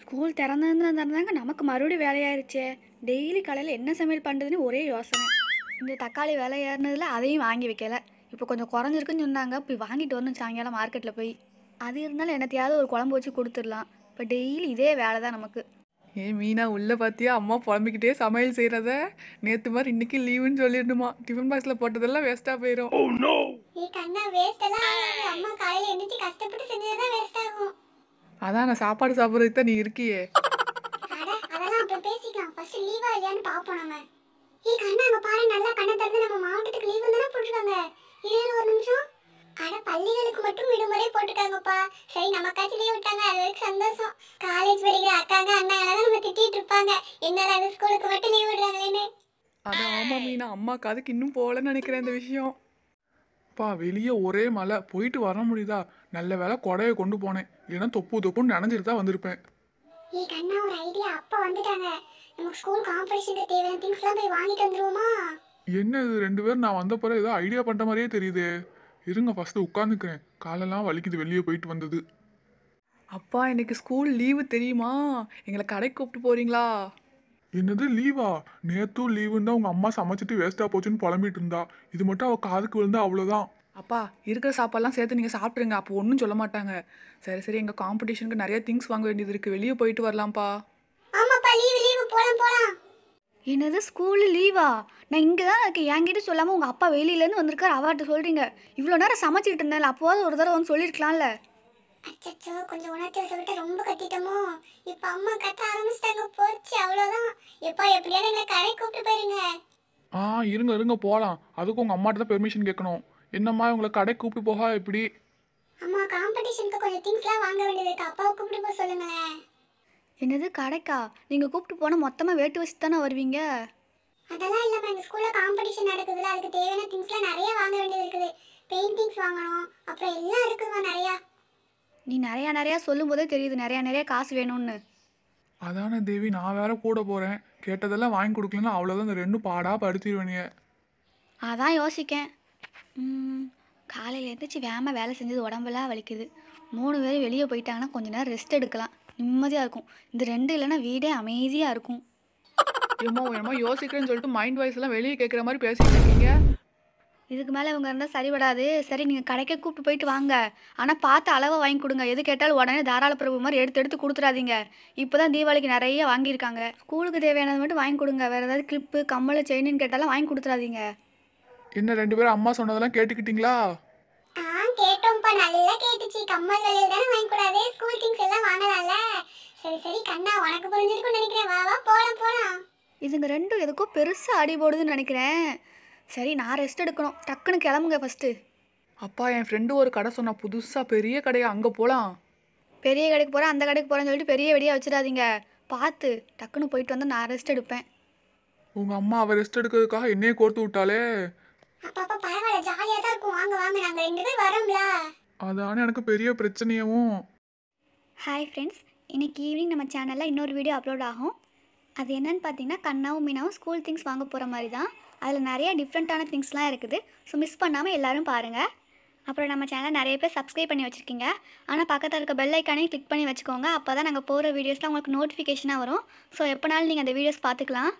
school திறந்ததுன்னு திறந்தாங்க நமக்கு மறுபடியும் வேலையாயிருச்சே daily காலையில் என்ன சமையல் பண்ணுறதுன்னு ஒரே யோசனை இந்த தக்காளி விலை ஏறினதில் அதையும் வாங்கி வைக்கலை இப்போ கொஞ்சம் குறைஞ்சிருக்குன்னு சொன்னாங்க போய் வாங்கிட்டு வரணும் சாயங்காலம் மார்க்கெட்டில் போய் அது இருந்தாலும் என்னத்தையாவது ஒரு குழம்பு வச்சு கொடுத்துடலாம் இப்போ டெய்லி இதே வேலை தான் நமக்கு ஏ மீனா உள்ளே பார்த்தியா அம்மா புலம்பிக்கிட்டே சமையல் செய்கிறத நேற்று மாதிரி இன்னைக்கு லீவுன்னு சொல்லிடணுமா டிஃபன் பாக்ஸில் போட்டதெல்லாம் வேஸ்ட்டாக போயிடும் oh, அதான் நான் சாப்பாடு சாப்பிட்றதுக்கு தான் நீ இருக்கியே ஆனா பள்ளிகளுக்கு மட்டும் விடுமுறை போட்டுட்டாங்கப்பா சரி நமக்காச்சும் லீவ் விட்டாங்க அது சந்தோஷம் காலேஜ் படிக்கிற அக்காங்க சொல்லுவாங்க என்னால அந்த ஸ்கூலுக்கு மட்டும் லீவ் விடுறாங்களேன்னு அட ஆமா மீனா அம்மா அதுக்கு இன்னும் போகலன்னு நினைக்கிறேன் இந்த விஷயம் அப்பா வெளியே ஒரே மழை போயிட்டு வர முடியுதா நல்ல வேலை கொடையை கொண்டு போனேன் இல்லைன்னா தொப்பு தொப்புன்னு நினைஞ்சிட்டு தான் வந்திருப்பேன் ஏய் கண்ணா ஒரு ஐடியா அப்பா வந்துட்டாங்க நமக்கு ஸ்கூல் காம்படிஷனுக்கு தேவையான போய் என்ன இது ரெண்டு பேரும் நான் வந்த பிறகு ஏதோ ஐடியா பண்ணுற மாதிரியே தெரியுது இருங்க ஃபஸ்ட்டு உட்காந்துக்கிறேன் காலெல்லாம் வலிக்குது வெளியே போயிட்டு வந்தது அப்பா எனக்கு ஸ்கூல் லீவு தெரியுமா எங்களை கடைக்கு கூப்பிட்டு போகிறீங்களா என்னது லீவா நேத்தும் லீவுன்னு உங்க அம்மா சமைச்சிட்டு வேஸ்டா போச்சுன்னு புலம்பிட்டு இருந்தா இது மட்டும் அவ காதுக்கு விழுந்தா அவ்வளோதான் அப்பா இருக்கிற சாப்பாடுலாம் சேர்த்து நீங்கள் சாப்பிட்ருங்க அப்போ ஒன்றும் சொல்ல மாட்டாங்க சரி சரி எங்கள் காம்படிஷனுக்கு நிறைய திங்ஸ் வாங்க வேண்டியது இருக்குது வெளியே போயிட்டு வரலாம்ப்பா லீவு என்னது ஸ்கூலு லீவா நான் இங்கே தான் இருக்கேன் என்கிட்ட சொல்லாமல் உங்கள் அப்பா வெளியிலேருந்து வந்திருக்காரு அவார்ட்டு சொல்கிறீங்க இவ்வளோ நேரம் சமைச்சிக்கிட்டு இருந்தேன் அப்போது ஒரு தடவை வந்து சொல்லியிருக்கலாம்ல அச்சோ கொஞ்சம் உணர்த்திய சொல்லிட்டு ரொம்ப கத்திட்டோமோ இப்ப அம்மா கத்த ஆரம்பிச்சிட்டாங்க போச்சு அவ்வளவுதான் எப்பா எப்படியாவது எங்களை கரை கூப்பிட்டு போயிருங்க ஆ இருங்க இருங்க போகலாம் அதுக்கு உங்கள் அம்மாட்ட தான் பெர்மிஷன் கேட்கணும் என்னம்மா உங்களை கடை கூப்பிட்டு போக எப்படி அம்மா காம்படிஷனுக்கு கொஞ்சம் திங்ஸ்லாம் வாங்க வேண்டியது இருக்கு அப்பாவை கூப்பிட்டு போக சொல்லுங்களேன் என்னது கடைக்கா நீங்கள் கூப்பிட்டு போனால் மொத்தமாக வேட்டு வச்சு தானே வருவீங்க அதெல்லாம் இல்லைம்மா எங்கள் ஸ்கூலில் காம்படிஷன் நடக்குதுல அதுக்கு தேவையான திங்ஸ்லாம் நிறைய வாங்க வேண்டியது இருக்குது பெயிண்டிங்ஸ் வாங்கணும் அப்புறம் எல்லாம் இருக்குங்க நிறையா நீ நிறையா நிறையா சொல்லும்போதே தெரியுது நிறையா நிறையா காசு வேணும்னு அதானே தேவி நான் வேற கூட போகிறேன் கேட்டதெல்லாம் வாங்கி கொடுக்கலன்னா அவ்வளோதான் இந்த ரெண்டும் பாடாக படுத்திடுவேனிய அதான் யோசிக்கேன் காலையில் எழுந்திரிச்சு வேம வேலை செஞ்சது உடம்பெல்லாம் வலிக்குது மூணு பேர் வெளியே போயிட்டாங்கன்னா கொஞ்ச நேரம் ரெஸ்ட் எடுக்கலாம் நிம்மதியாக இருக்கும் இந்த ரெண்டு இல்லைன்னா வீடே அமைதியாக இருக்கும் ஏமா ஏமா யோசிக்கிறேன்னு சொல்லிட்டு மைண்ட் வாய்ஸ் எல்லாம் வெளியே கேட்குற மாதிரி பேசிட்டு இருக்கீங்க இதுக்கு மேலே இவங்க இருந்தால் சரிபடாது சரி நீங்கள் கடைக்கே கூப்பிட்டு போயிட்டு வாங்க ஆனால் பார்த்து அளவை வாங்கி கொடுங்க எது கேட்டாலும் உடனே தாராள பிரபு மாதிரி எடுத்து எடுத்து கொடுத்துடாதீங்க இப்போ தான் தீபாவளிக்கு நிறைய வாங்கியிருக்காங்க ஸ்கூலுக்கு தேவையானது மட்டும் வாங்கி கொடுங்க வேறு ஏதாவது கிளிப்பு கம்மல் செயின்னு கேட்டாலும் வாங்கி கொடுத்துடாதீங்க இன்னும் ரெண்டு பேரும் அம்மா சொன்னதெல்லாம் கேட்டுக்கிட்டீங்களா கேட்டோம்ப்பா நல்லா சரி இதுங்க ரெண்டும் எதுக்கோ பெருசாக அடி போடுதுன்னு நினைக்கிறேன் சரி நான் ரெஸ்ட் எடுக்கணும் டக்குன்னு கிளம்புங்க ஃபஸ்ட்டு அப்பா என் ஃப்ரெண்டு ஒரு கடை சொன்னா புதுசாக பெரிய கடையா அங்கே போகலாம் பெரிய கடைக்கு போகிறேன் அந்த கடைக்கு போகிறேன்னு சொல்லிட்டு பெரிய வெடியாக வச்சிடாதீங்க பார்த்து டக்குன்னு போயிட்டு வந்தால் நான் ரெஸ்ட் எடுப்பேன் உங்கள் அம்மா அவள் ரெஸ்ட் எடுக்கிறதுக்காக என்னையே கோர்த்து விட்டாலே அப்பப்பா பரவாயில்ல ஜாலியாக தான் இருக்கும் வாங்க வாங்க நாங்கள் ரெண்டு பேர் வரோம்ல அதான எனக்கு பெரிய பிரச்சனையாவும் ஹாய் ஃப்ரெண்ட்ஸ் இன்றைக்கி ஈவினிங் நம்ம சேனலில் இன்னொரு வீடியோ அப்லோட் ஆகும் அது என்னன்னு பார்த்தீங்கன்னா கண்ணாவும் மீனாவும் ஸ்கூல் திங்ஸ் வாங்க போகிற மாதிரி தான் அதில் நிறைய டிஃப்ரெண்ட்டான திங்ஸ்லாம் இருக்குது ஸோ மிஸ் பண்ணாமல் எல்லோரும் பாருங்கள் அப்புறம் நம்ம சேனலை நிறைய பேர் சப்ஸ்கிரைப் பண்ணி வச்சுருக்கீங்க ஆனால் பக்கத்தில் இருக்க பெல் ஐக்கானே கிளிக் பண்ணி வச்சுக்கோங்க அப்போ தான் நாங்கள் போகிற வீடியோஸ்லாம் உங்களுக்கு நோட்டிஃபிகேஷனாக வரும் ஸோ எப்போனாலும் நீங்கள் அந்த வீடியோஸ் பார்த்துக்கலாம்